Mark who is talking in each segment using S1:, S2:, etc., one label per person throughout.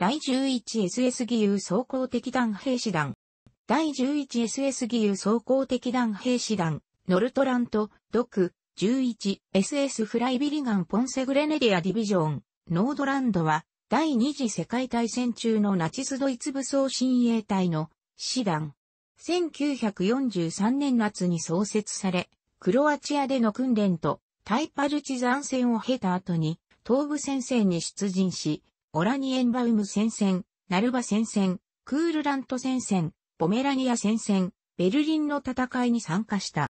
S1: 第 11SS 義勇総攻敵団兵士団。第 11SS 義勇総攻敵団兵士団、ノルトラント、ドク、11SS フライビリガンポンセグレネディアディビジョン、ノードランドは、第二次世界大戦中のナチスドイツ武装親衛隊の師団。1943年夏に創設され、クロアチアでの訓練と、タイパルチザン戦を経た後に、東部戦線に出陣し、オラニエンバウム戦線、ナルバ戦線、クールラント戦線、ポメラニア戦線、ベルリンの戦いに参加した。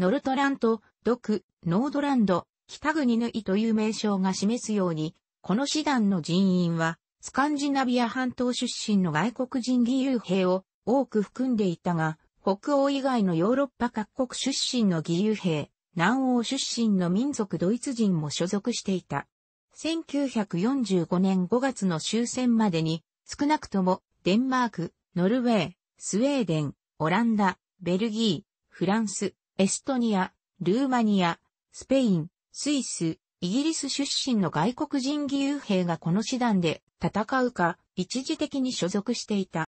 S1: ノルトラント、ドク、ノードランド、北国ヌイという名称が示すように、この師団の人員は、スカンジナビア半島出身の外国人義勇兵を多く含んでいたが、北欧以外のヨーロッパ各国出身の義勇兵、南欧出身の民族ドイツ人も所属していた。1945年5月の終戦までに、少なくともデンマーク、ノルウェー、スウェーデン、オランダ、ベルギー、フランス、エストニア、ルーマニア、スペイン、スイス、イギリス出身の外国人義勇兵がこの師団で戦うか、一時的に所属していた。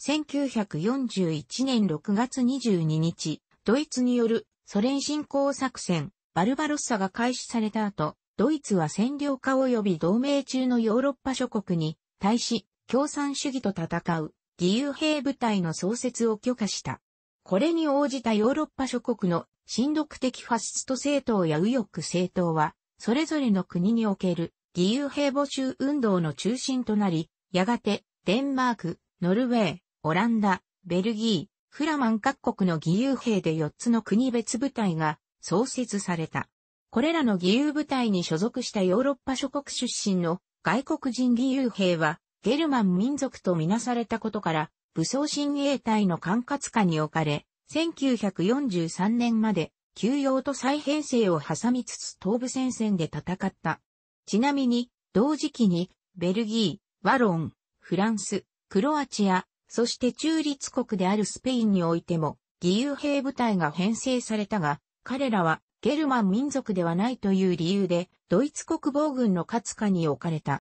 S1: 1941年6月22日、ドイツによるソ連侵攻作戦、バルバロッサが開始された後、ドイツは占領下及び同盟中のヨーロッパ諸国に対し共産主義と戦う義勇兵部隊の創設を許可した。これに応じたヨーロッパ諸国の親独的ファシスト政党や右翼政党は、それぞれの国における義勇兵募集運動の中心となり、やがてデンマーク、ノルウェー、オランダ、ベルギー、フラマン各国の義勇兵で4つの国別部隊が創設された。これらの義勇部隊に所属したヨーロッパ諸国出身の外国人義勇兵は、ゲルマン民族とみなされたことから、武装親衛隊の管轄下に置かれ、1943年まで休養と再編成を挟みつつ東部戦線で戦った。ちなみに、同時期に、ベルギー、ワロン、フランス、クロアチア、そして中立国であるスペインにおいても、義勇兵部隊が編成されたが、彼らはゲルマン民族ではないという理由で、ドイツ国防軍の勝下に置かれた。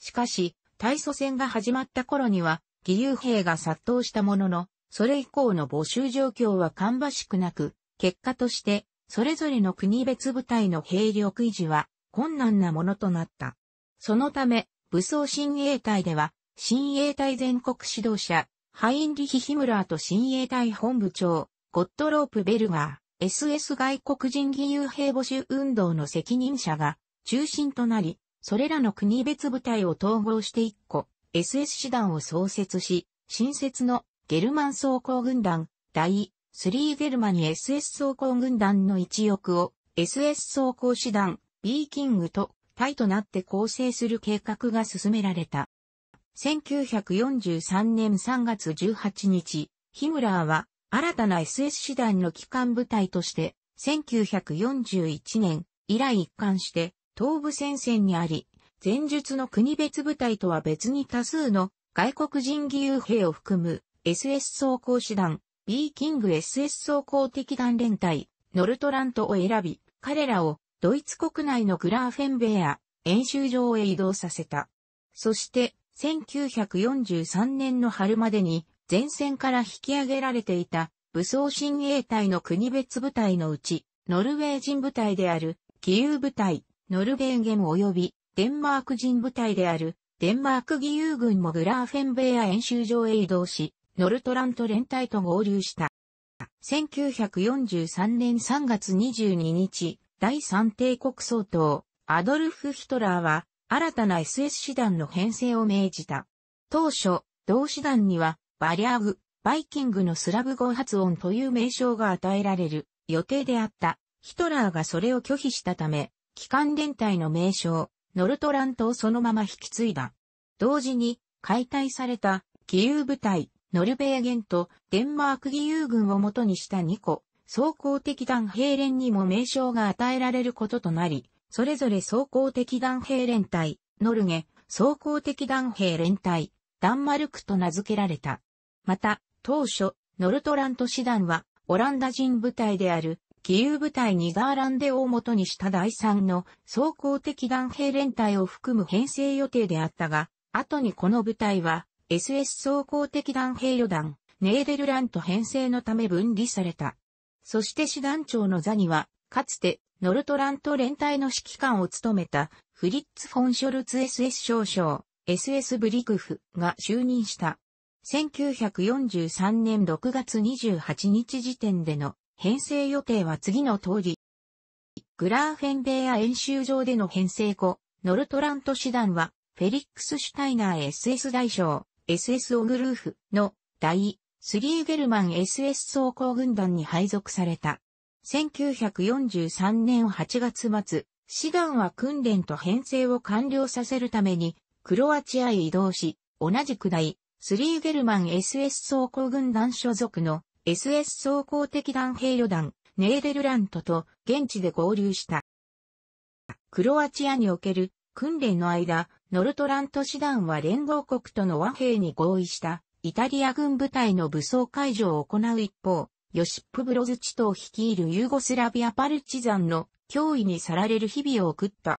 S1: しかし、大祖戦が始まった頃には、義勇兵が殺到したものの、それ以降の募集状況は芳しくなく、結果として、それぞれの国別部隊の兵力維持は困難なものとなった。そのため、武装親衛隊では、親衛隊全国指導者、ハインリヒ・ヒムラーと親衛隊本部長、ゴットロープ・ベルガー、SS 外国人義勇兵募集運動の責任者が中心となり、それらの国別部隊を統合して1個、SS 師団を創設し、新設のゲルマン装甲軍団、第3ゲルマニ SS 装甲軍団の一翼を SS 装甲師団、ビーキングとタイとなって構成する計画が進められた。1943年3月18日、ヒムラーは新たな SS 師団の機関部隊として、1941年以来一貫して東部戦線にあり、前述の国別部隊とは別に多数の外国人義勇兵を含む SS 装甲師団、B キング SS 装甲敵団連隊、ノルトラントを選び、彼らをドイツ国内のグラーフェンベア演習場へ移動させた。そして、1943年の春までに前線から引き上げられていた武装親衛隊の国別部隊のうち、ノルウェー人部隊である、義勇部隊、ノルベーゲン及び、デンマーク人部隊である、デンマーク義勇軍もグラーフェンベア演習場へ移動し、ノルトラント連隊と合流した。1943年3月22日、第三帝国総統、アドルフ・ヒトラーは、新たな SS 師団の編成を命じた。当初、同師団には、バリャウ、バイキングのスラブ語発音という名称が与えられる予定であった。ヒトラーがそれを拒否したため、機関連隊の名称、ノルトラントをそのまま引き継いだ。同時に、解体された、義勇部隊、ノルベーゲンとデンマーク義勇軍を元にした2個、総攻的団兵連にも名称が与えられることとなり、それぞれ総攻的団兵連隊、ノルゲ、総攻的団兵連隊、ダンマルクと名付けられた。また、当初、ノルトラント師団は、オランダ人部隊である、義勇部隊ニガーランデを元にした第3の総攻的弾兵連隊を含む編成予定であったが、後にこの部隊は SS 総攻的弾兵旅団、ネーデルラント編成のため分離された。そして師団長の座には、かつてノルトラント連隊の指揮官を務めたフリッツ・フォン・ショルツ SS 少将、SS ブリクフが就任した。1943年6月28日時点での編成予定は次の通り。グラーフェンベア演習場での編成後、ノルトラント師団は、フェリックス・シュタイナー SS 大将、SS オグルーフの第スリーゲルマン SS 装甲軍団に配属された。1943年8月末、師団は訓練と編成を完了させるために、クロアチアへ移動し、同じく第スリーゲルマン SS 装甲軍団所属の SS 装甲的団兵旅団、ネーデルラントと現地で合流した。クロアチアにおける訓練の間、ノルトラント師団は連合国との和平に合意したイタリア軍部隊の武装解除を行う一方、ヨシップ・ブロズチトを率いるユーゴスラビア・パルチザンの脅威にさられる日々を送った。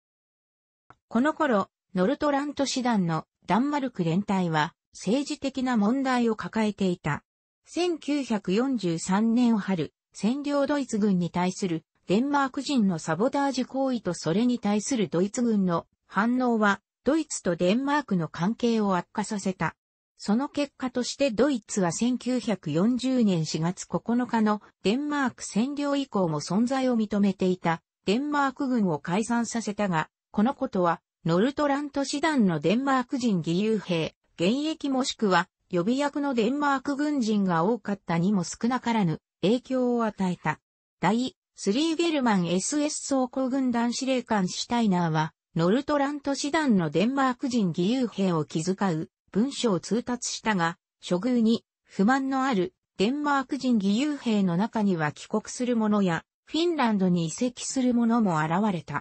S1: この頃、ノルトラント師団のダンマルク連隊は政治的な問題を抱えていた。1943年春、占領ドイツ軍に対するデンマーク人のサボタージ行為とそれに対するドイツ軍の反応は、ドイツとデンマークの関係を悪化させた。その結果としてドイツは1940年4月9日のデンマーク占領以降も存在を認めていたデンマーク軍を解散させたが、このことはノルトラント師団のデンマーク人義勇兵現役もしくは予備役のデンマーク軍人が多かったにも少なからぬ影響を与えた。第スリーゲルマン SS 総合軍団司令官シュタイナーは、ノルトラント師団のデンマーク人義勇兵を気遣う文書を通達したが、処遇に不満のあるデンマーク人義勇兵の中には帰国する者やフィンランドに移籍する者も現れた。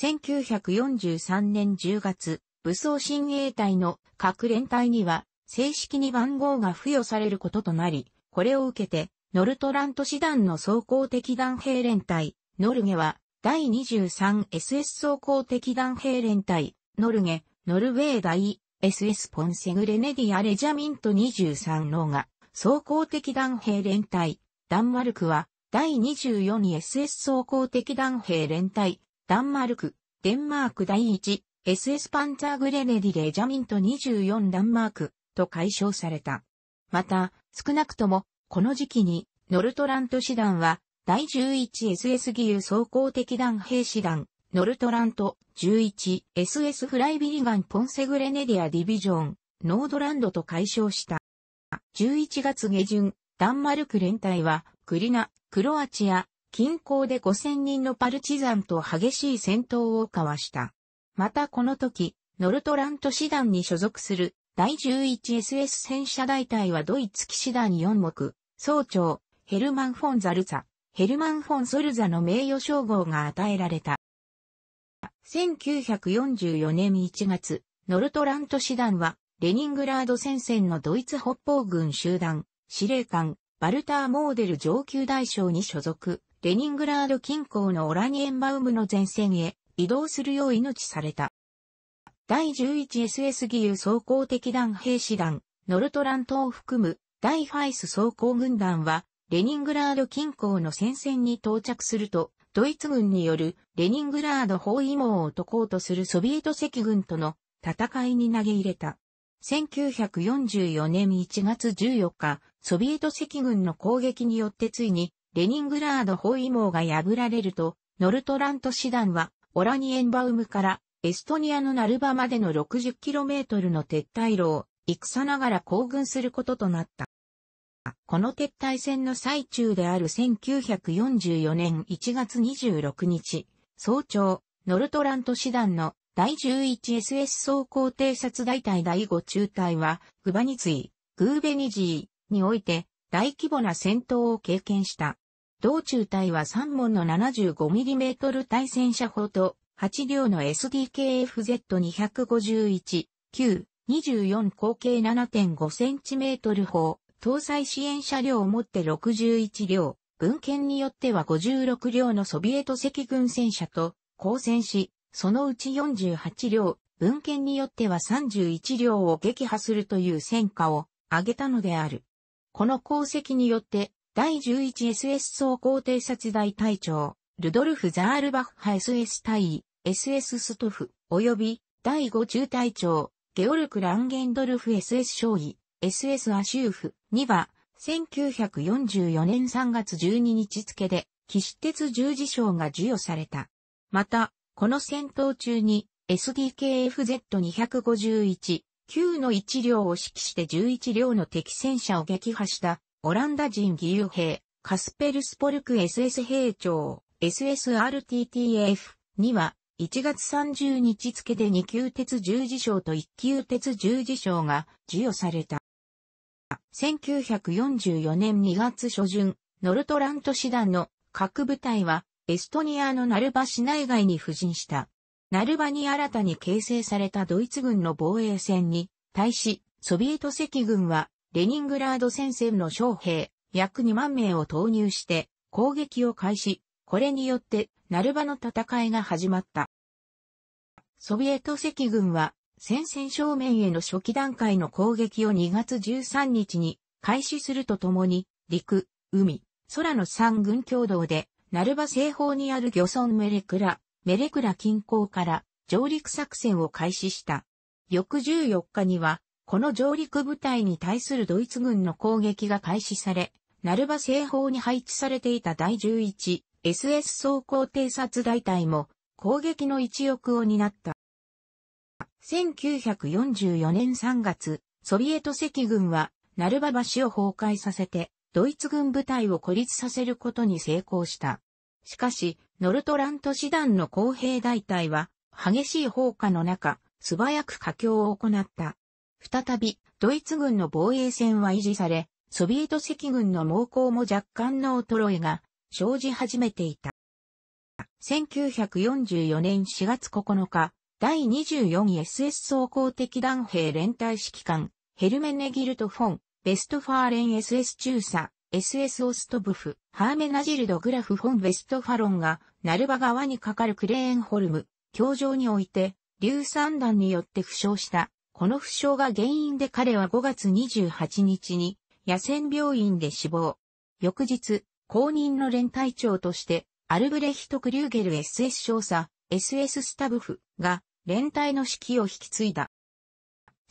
S1: 1943年10月、武装親衛隊の各連隊には正式に番号が付与されることとなり、これを受けて、ノルトラント師団の総攻敵団兵連隊、ノルゲは、第 23SS 総攻敵団兵連隊、ノルゲ、ノルウェー大 SS ポンセグレネディア・レジャミント23ーが、総攻敵団兵連隊、ダンマルクは、第 24SS 総攻敵団兵連隊、ダンマルク、デンマーク第1 SS パンツァーグレネディレジャミント24ランマークと解消された。また、少なくとも、この時期に、ノルトラント師団は、第 11SS 義勇総合的団兵師団、ノルトラント 11SS フライビリガンポンセグレネディアディビジョン、ノードランドと解消した。11月下旬、ダンマルク連隊は、クリナ、クロアチア、近郊で5000人のパルチザンと激しい戦闘を交わした。またこの時、ノルトラント師団に所属する第 11SS 戦車大隊はドイツ騎士団4目、総長、ヘルマン・フォン・ザルザ、ヘルマン・フォン・ソルザの名誉称号が与えられた。1944年1月、ノルトラント師団は、レニングラード戦線のドイツ北方軍集団、司令官、バルター・モーデル上級大将に所属、レニングラード近郊のオラニエンバウムの前線へ、移動するよう命された。第 11SS 義勇総攻敵団兵士団、ノルトラントを含む第ファイス総攻軍団は、レニングラード近郊の戦線に到着すると、ドイツ軍によるレニングラード包囲網を解こうとするソビエト赤軍との戦いに投げ入れた。1944年1月14日、ソビエト赤軍の攻撃によってついにレニングラード包囲網が破られると、ノルトラント師団はオラニエンバウムからエストニアのナルバまでの 60km の撤退路を戦ながら行軍することとなった。この撤退戦の最中である1944年1月26日、早朝、ノルトラント師団の第 11SS 総甲偵察大隊第5中隊は、グバニツイ、グーベニジーにおいて大規模な戦闘を経験した。同中隊は3門の 75mm 対戦車砲と8両の SDKFZ251、9、24口径 7.5cm 砲、搭載支援車両をもって61両、文献によっては56両のソビエト赤軍戦車と交戦し、そのうち48両、文献によっては31両を撃破するという戦果を挙げたのである。この功績によって第 11SS 総合偵察隊隊長、ルドルフ・ザールバッハ SS 隊、員、SS ストフ、及び第5中隊長、ゲオルク・ランゲンドルフ SS 少尉、SS アシューフには、1944年3月12日付で、騎士鉄十字章が授与された。また、この戦闘中に SDKFZ251、9の1両を指揮して11両の敵戦車を撃破したオランダ人義勇兵、カスペルスポルク SS 兵長、SSRTTF には、1月30日付で2級鉄十字章と1級鉄十字章が授与された。1944年2月初旬、ノルトラント師団の各部隊はエストニアのナルバ市内外に布陣した。ナルバに新たに形成されたドイツ軍の防衛戦に対し、ソビエト赤軍はレニングラード戦線の将兵、約2万名を投入して、攻撃を開始、これによって、ナルバの戦いが始まった。ソビエト赤軍は、戦線正面への初期段階の攻撃を2月13日に開始するとともに、陸、海、空の3軍共同で、ナルバ西方にある漁村メレクラ、メレクラ近郊から上陸作戦を開始した。翌14日には、この上陸部隊に対するドイツ軍の攻撃が開始され、ナルバ西方に配置されていた第 11SS 装甲偵察大隊も攻撃の一翼を担った。1944年3月、ソビエト赤軍は、ナルバ橋を崩壊させて、ドイツ軍部隊を孤立させることに成功した。しかし、ノルトラント師団の公兵大隊は、激しい砲火の中、素早く火境を行った。再び、ドイツ軍の防衛線は維持され、ソビエト赤軍の猛攻も若干の衰えが生じ始めていた。1944年4月9日、第 24SS 総合的弾兵連隊指揮官、ヘルメネギルト・フォン、ベストファーレン SS 中佐、SS オストブフ、ハーメナジルド・グラフ・フォン・ベストファロンが、ナルバ川に架かるクレーンホルム、橋上において、硫酸弾によって負傷したこの負傷が原因で彼は5月28日に野戦病院で死亡。翌日、公認の連隊長として、アルブレヒト・クリューゲル SS 少佐、SS スタブフが連隊の指揮を引き継いだ。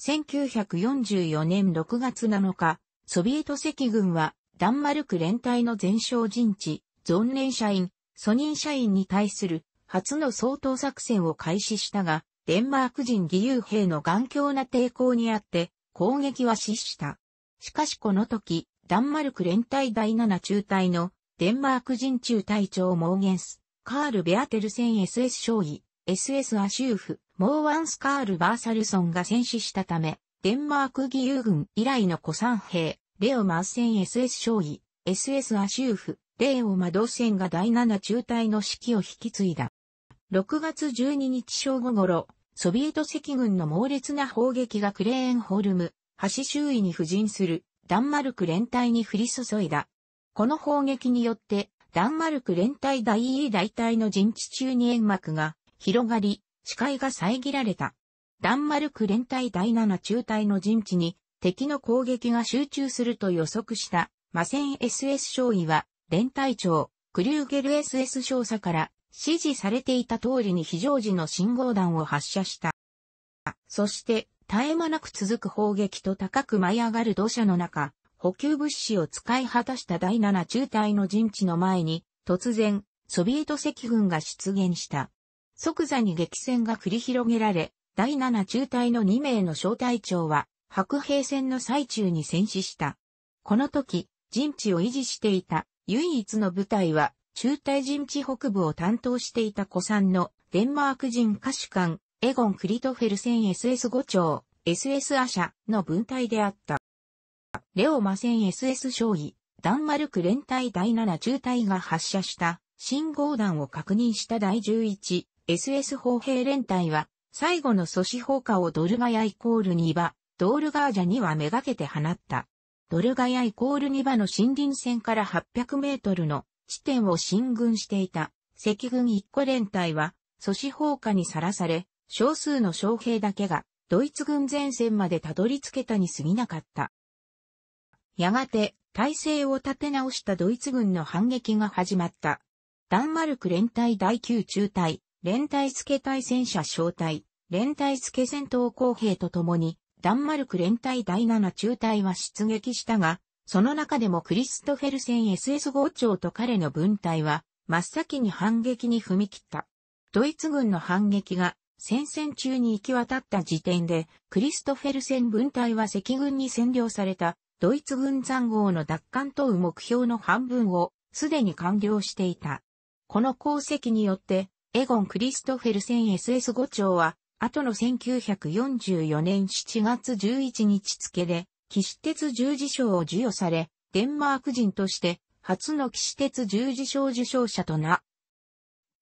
S1: 1944年6月7日、ソビエト赤軍はダンマルク連隊の全勝陣地、ゾレ連社員、ソニン社員に対する初の総統作戦を開始したが、デンマーク人義勇兵の頑強な抵抗にあって、攻撃は死した。しかしこの時、ダンマルク連隊第7中隊のデンマーク人中隊長モーゲンス、カール・ベアテルセン SS 将尉、SS アシューフ、モーワンス・カール・バーサルソンが戦死したため、デンマーク義勇軍以来の古参兵、レオ・マッセン SS 将尉、SS アシューフ、レオ・マドセンが第7中隊の指揮を引き継いだ。6月12日正午頃、ソビエト赤軍の猛烈な砲撃がクレーンホルム、橋周囲に布陣するダンマルク連隊に降り注いだ。この砲撃によって、ダンマルク連隊第 E 大隊の陣地中に煙幕が広がり、視界が遮られた。ダンマルク連隊第7中隊の陣地に敵の攻撃が集中すると予測した、マセン SS 少尉は、連隊長、クリューゲル SS 少佐から指示されていた通りに非常時の信号弾を発射した。そして、絶え間なく続く砲撃と高く舞い上がる土砂の中、補給物資を使い果たした第七中隊の陣地の前に、突然、ソビエト赤軍が出現した。即座に激戦が繰り広げられ、第七中隊の2名の小隊長は、白兵戦の最中に戦死した。この時、陣地を維持していた唯一の部隊は中隊陣地北部を担当していた古参のデンマーク人歌手官、エゴン・クリトフェルセン SS5 長、SS アシャの分隊であった。レオマセン SS 将尉、ダンマルク連隊第7中隊が発射した信号弾を確認した第 11SS 砲兵連隊は、最後の阻止砲火をドルガヤイコール2場、ドールガージャにはめがけて放った。ドルガヤイコール2場の森林線から800メートルの地点を進軍していた赤軍一個連隊は阻止放火にさらされ、少数の将兵だけがドイツ軍前線までたどり着けたに過ぎなかった。やがて体制を立て直したドイツ軍の反撃が始まった。ダンマルク連隊第9中隊、連隊付対戦車小隊、連隊付戦闘工兵と共に、ダンマルク連隊第7中隊は出撃したが、その中でもクリストフェルセン SS 号長と彼の分隊は、真っ先に反撃に踏み切った。ドイツ軍の反撃が戦線中に行き渡った時点で、クリストフェルセン分隊は赤軍に占領されたドイツ軍残壕の奪還等目標の半分をすでに完了していた。この功績によって、エゴン・クリストフェルセン SS 5長は、後の1944年7月11日付で、騎士鉄十字章を授与され、デンマーク人として初の騎士鉄十字章受章者とな。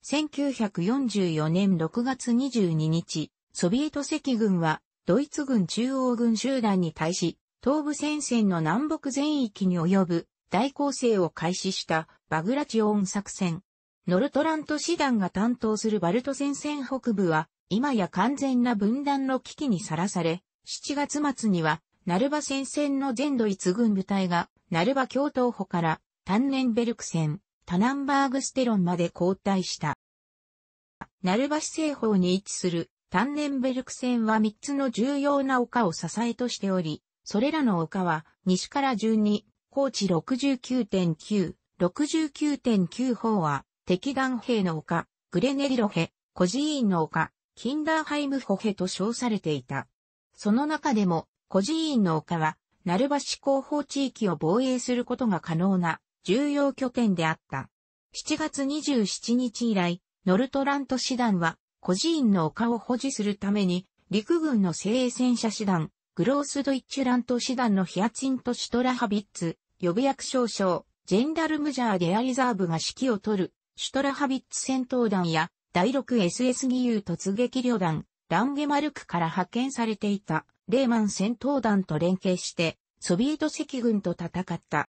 S1: 1944年6月22日、ソビエト赤軍はドイツ軍中央軍集団に対し、東部戦線の南北全域に及ぶ大攻勢を開始したバグラチオン作戦。ノルトラント師団が担当するバルト戦線北部は、今や完全な分断の危機にさらされ、7月末にはルバ戦線の全ドイツ軍部隊が、ルバ共闘歩から、タンネンベルク戦、タナンバーグステロンまで交代した。ルバ市西方に位置するタンネンベルク戦は3つの重要な丘を支えとしており、それらの丘は西から順に高地69.9、69.9方は敵弾兵の丘、グレネリロヘ、孤児院の丘、キンダーハイムホヘと称されていた。その中でも孤児院の丘は、鳴橋広報地域を防衛することが可能な重要拠点であった。7月27日以来、ノルトラント師団は、孤児院の丘を保持するために、陸軍の精鋭戦車師団、グロースドイッチュラント師団のヒアチント・シュトラハビッツ、予備役少将、ジェンダルムジャー・デアリザーブが指揮を取る、シュトラハビッツ戦闘団や、第 6SS 義勇突撃旅団、ランゲマルクから派遣されていた。レーマン戦闘団と連携して、ソビエト赤軍と戦った。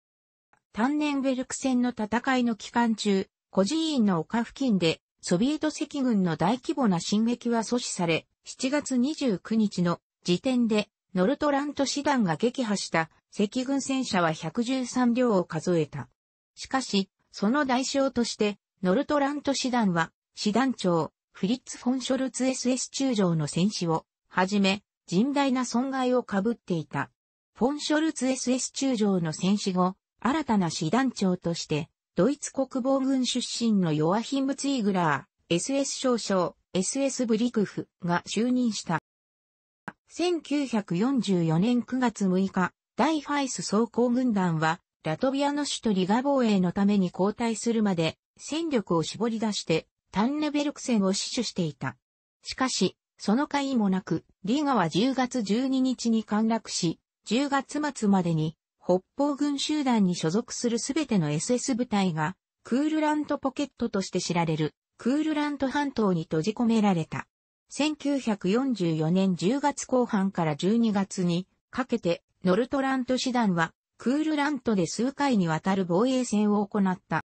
S1: 単年ベルク戦の戦いの期間中、孤児院の丘付近で、ソビエト赤軍の大規模な進撃は阻止され、7月29日の時点で、ノルトラント師団が撃破した赤軍戦車は113両を数えた。しかし、その代償として、ノルトラント師団は、師団長、フリッツ・フォン・ショルツ SS 中将の戦士を、はじめ、甚大な損害を被っていた。フォン・ショルツ SS 中将の戦死後、新たな師団長として、ドイツ国防軍出身のヨアヒム・ツイグラー、SS 少将、SS ブリクフが就任した。1944年9月6日、大ファイス総攻軍団は、ラトビアの首都リガ防衛のために交代するまで、戦力を絞り出して、タンネベルク戦を死守していた。しかし、その甲斐もなく、リガは10月12日に陥落し、10月末までに、北方軍集団に所属するすべての SS 部隊が、クールラントポケットとして知られる、クールラント半島に閉じ込められた。1944年10月後半から12月にかけて、ノルトラント師団は、クールラントで数回にわたる防衛戦を行った。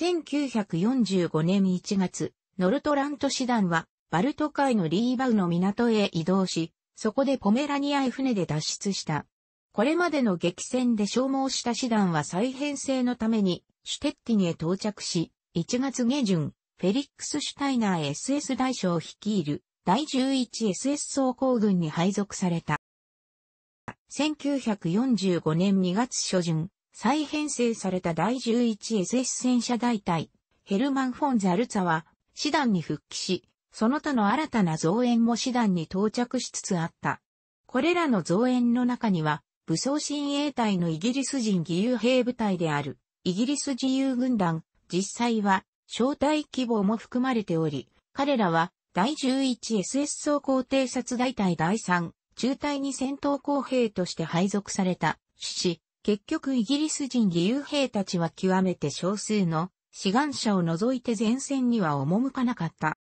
S1: 1945年1月、ノルトラント師団は、バルト海のリーバウの港へ移動し、そこでポメラニアへ船で脱出した。これまでの激戦で消耗した師団は再編成のために、シュテッティにへ到着し、1月下旬、フェリックス・シュタイナー SS 大将を率いる第 11SS 総工軍に配属された。1945年2月初旬、再編成された第 11SS 戦車大隊、ヘルマン・フォン・ザルツァは、師団に復帰し、その他の新たな造園も師団に到着しつつあった。これらの造園の中には、武装親衛隊のイギリス人義勇兵部隊である、イギリス自由軍団、実際は、招待希望も含まれており、彼らは、第 11SS 総合偵察大隊第3、中隊に戦闘公兵として配属された、し、結局イギリス人義勇兵たちは極めて少数の志願者を除いて前線には赴かなかった。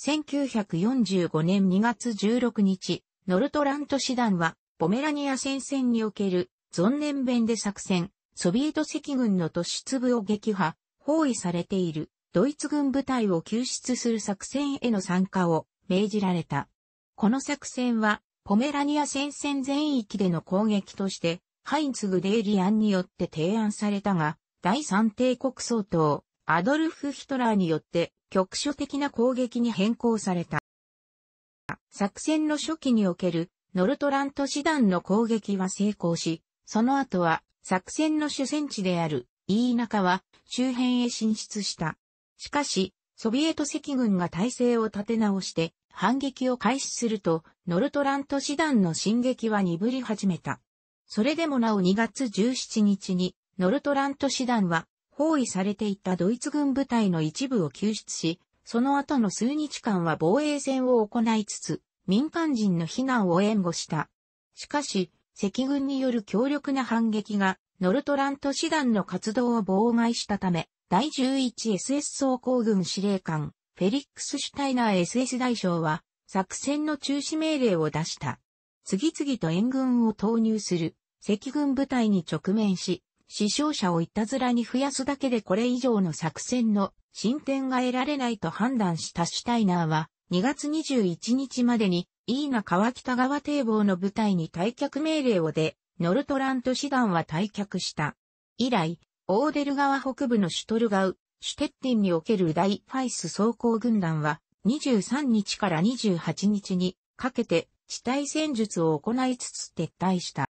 S1: 1945年2月16日、ノルトラント師団は、ポメラニア戦線における、ゾンネン弁で作戦、ソビエト赤軍の突出部を撃破、包囲されている、ドイツ軍部隊を救出する作戦への参加を命じられた。この作戦は、ポメラニア戦線全域での攻撃として、ハインツ・グデイリアンによって提案されたが、第三帝国総統、アドルフ・ヒトラーによって局所的な攻撃に変更された。作戦の初期におけるノルトラント師団の攻撃は成功し、その後は作戦の主戦地である飯中は周辺へ進出した。しかし、ソビエト赤軍が体制を立て直して反撃を開始すると、ノルトラント師団の進撃は鈍り始めた。それでもなお2月17日に、ノルトラント師団は包囲されていたドイツ軍部隊の一部を救出し、その後の数日間は防衛戦を行いつつ、民間人の避難を援護した。しかし、赤軍による強力な反撃が、ノルトラント師団の活動を妨害したため、第 11SS 総甲軍司令官、フェリックス・シュタイナー SS 大将は、作戦の中止命令を出した。次々と援軍を投入する、赤軍部隊に直面し、死傷者をいたずらに増やすだけでこれ以上の作戦の進展が得られないと判断したシュタイナーは、2月21日までに、イーナ川北川堤防の部隊に退却命令を出、ノルトラント師団は退却した。以来、オーデル川北部のシュトルガウ、シュテッティンにおける大ファイス装甲軍団は、23日から28日にかけて地対戦術を行いつつ撤退した。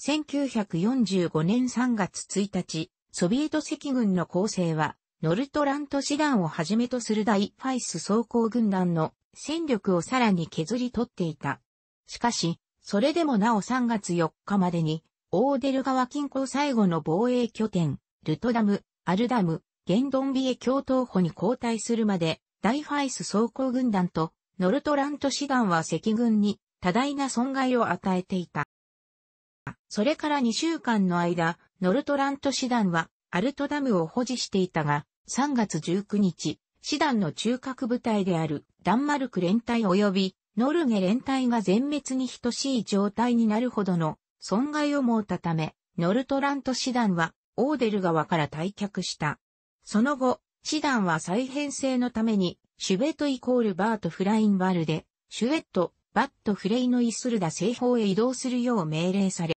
S1: 1945年3月1日、ソビエト赤軍の構成は、ノルトラント師団をはじめとする大ファイス装甲軍団の戦力をさらに削り取っていた。しかし、それでもなお3月4日までに、オーデル川近郊最後の防衛拠点、ルトダム、アルダム、ゲンドンビエ共闘補に交代するまで、大ファイス装甲軍団とノルトラント師団は赤軍に多大な損害を与えていた。それから2週間の間、ノルトラント師団はアルトダムを保持していたが、3月19日、師団の中核部隊であるダンマルク連隊及びノルゲ連隊が全滅に等しい状態になるほどの損害をもうたため、ノルトラント師団はオーデル川から退却した。その後、師団は再編成のために、シュベトイコールバート・フラインバルで、シュエット、バット・フレイノイスルダ西方へ移動するよう命令され、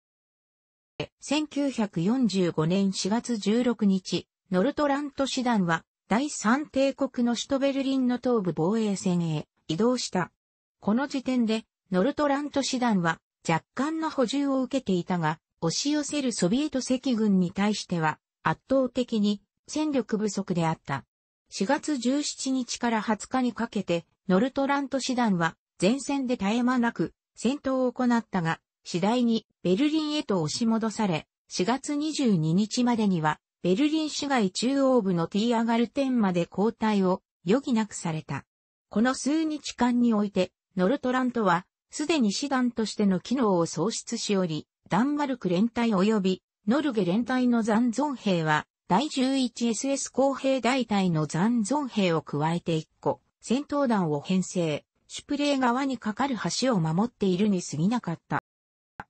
S1: 1945年4月16日、ノルトラント師団は、第三帝国の首都ベルリンの東部防衛線へ移動した。この時点で、ノルトラント師団は若干の補充を受けていたが、押し寄せるソビエト赤軍に対しては圧倒的に戦力不足であった。4月17日から20日にかけて、ノルトラント師団は前線で絶え間なく戦闘を行ったが、次第にベルリンへと押し戻され、4月22日までには、ベルリン市街中央部のティーアガルテンまで交代を余儀なくされた。この数日間において、ノルトラントは、すでに師団としての機能を喪失しおり、ダンマルク連隊及び、ノルゲ連隊の残存兵は、第 11SS 公兵大隊の残存兵を加えて1個、戦闘団を編成、シュプレー側に架かる橋を守っているに過ぎなかった。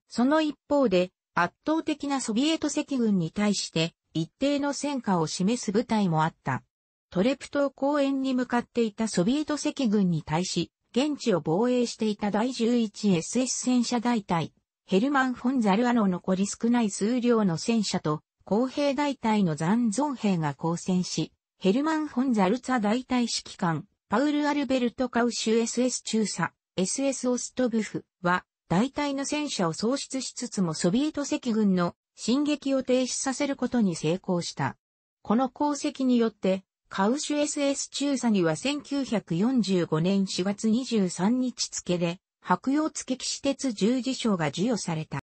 S1: その一方で、圧倒的なソビエト赤軍に対して一定の戦果を示す部隊もあった。トレプト公園に向かっていたソビエト赤軍に対し、現地を防衛していた第 11SS 戦車大隊、ヘルマン・フォン・ザルアの残り少ない数量の戦車と、公兵大隊の残存兵が交戦し、ヘルマン・フォン・ザルツァ大隊指揮官、パウル・アルベルト・カウシュ SS 中佐、SS オストブフは、大体の戦車を喪失しつつもソビエト赤軍の進撃を停止させることに成功した。この功績によって、カウシュ SS 中佐には1945年4月23日付で、白洋付騎士鉄十字章が授与された。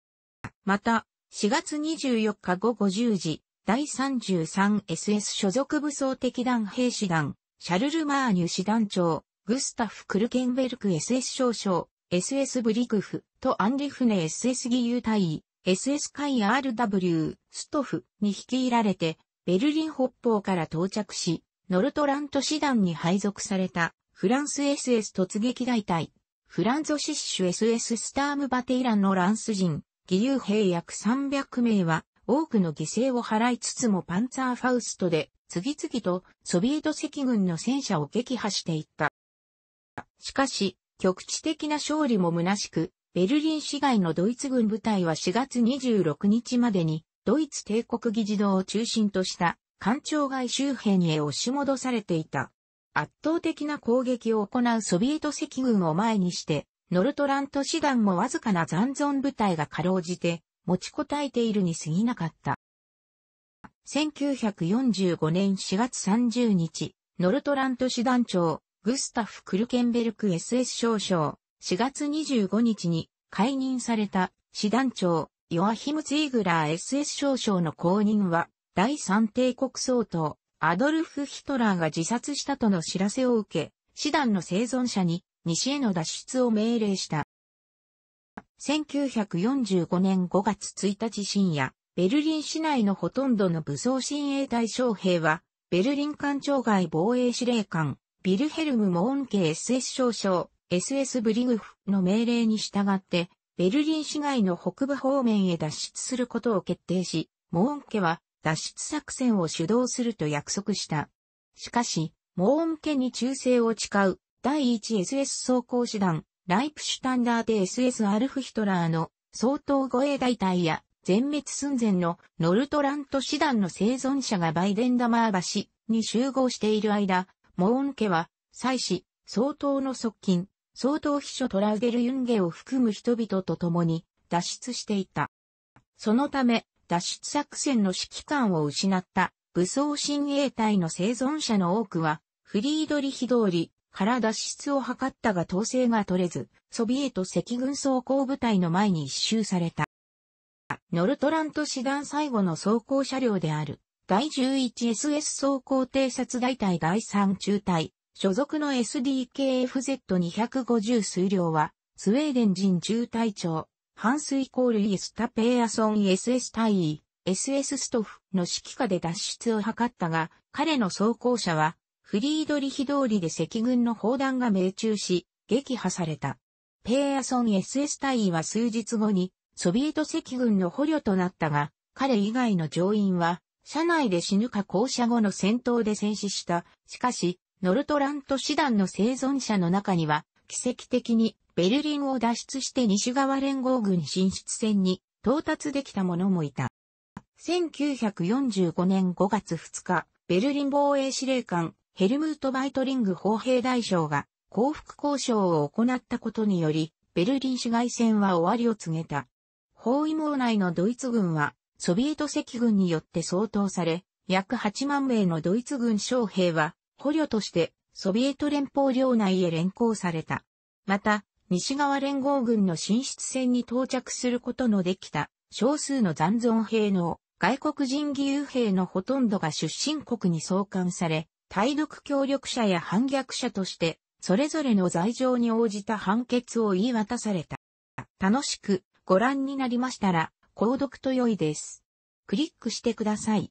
S1: また、4月24日午後10時、第 33SS 所属武装敵団兵士団、シャルル・マーニュ師団長、グスタフ・クルケンベルク SS 少将、SS ブリグフ、とアンリフネ SS 義勇隊 s SS 海 RW、ストフに率いられて、ベルリン北方から到着し、ノルトラント師団に配属された、フランス SS 突撃大隊、フランゾシッシュ SS スタームバテイランのランス人、義勇兵約300名は、多くの犠牲を払いつつもパンツァーファウストで、次々とソビエト赤軍の戦車を撃破していった。しかし、局地的な勝利も虚しく、ベルリン市外のドイツ軍部隊は4月26日までに、ドイツ帝国議事堂を中心とした官庁街周辺へ押し戻されていた。圧倒的な攻撃を行うソビエト赤軍を前にして、ノルトラント師団もわずかな残存部隊がかろうじて持ちこたえているに過ぎなかった。1945年4月30日、ノルトラント師団長、グスタフ・クルケンベルク SS 少将、4月25日に解任された師団長、ヨアヒム・ツィーグラー SS 少将の後任は、第三帝国総統、アドルフ・ヒトラーが自殺したとの知らせを受け、師団の生存者に西への脱出を命令した。1945年5月1日深夜、ベルリン市内のほとんどの武装親衛隊将兵は、ベルリン艦長外防衛司令官、ビルヘルム・モーンケ SS 少将、SS ブリグフの命令に従って、ベルリン市街の北部方面へ脱出することを決定し、モーン家は脱出作戦を主導すると約束した。しかし、モーン家に忠誠を誓う第 1SS 装甲師団、ライプシュタンダーテ SS アルフヒトラーの相当護衛大隊や全滅寸前のノルトラント師団の生存者がバイデンダマー橋に集合している間、モーン家は、祭祀、総統の側近、総統秘書トラウゲル・ユンゲを含む人々と共に脱出していた。そのため、脱出作戦の指揮官を失った武装親衛隊の生存者の多くは、フリードリヒ通りから脱出を図ったが統制が取れず、ソビエト赤軍装甲部隊の前に一周された。ノルトラント師団最後の装甲車両である第 11SS 装甲偵察大隊第3中隊、所属の SDKFZ250 数量は、スウェーデン人中隊長、ハンスイコールイエスタ・ペーアソン SS 隊員、SS ストフの指揮下で脱出を図ったが、彼の装甲車は、フリードリヒ通りで赤軍の砲弾が命中し、撃破された。ペーアソン SS 隊員は数日後に、ソビエト赤軍の捕虜となったが、彼以外の乗員は、車内で死ぬか降車後の戦闘で戦死した。しかし、ノルトラント師団の生存者の中には、奇跡的にベルリンを脱出して西側連合軍進出戦に到達できた者もいた。1945年5月2日、ベルリン防衛司令官ヘルムート・バイトリング砲兵大将が降伏交渉を行ったことにより、ベルリン市街戦は終わりを告げた。包囲網内のドイツ軍はソビエト赤軍によって相当され、約8万名のドイツ軍将兵は、捕虜としてソビエト連邦領内へ連行された。また、西側連合軍の進出戦に到着することのできた少数の残存兵の外国人義勇兵のほとんどが出身国に送還され、対独協力者や反逆者として、それぞれの罪状に応じた判決を言い渡された。楽しくご覧になりましたら、購読と良いです。クリックしてください。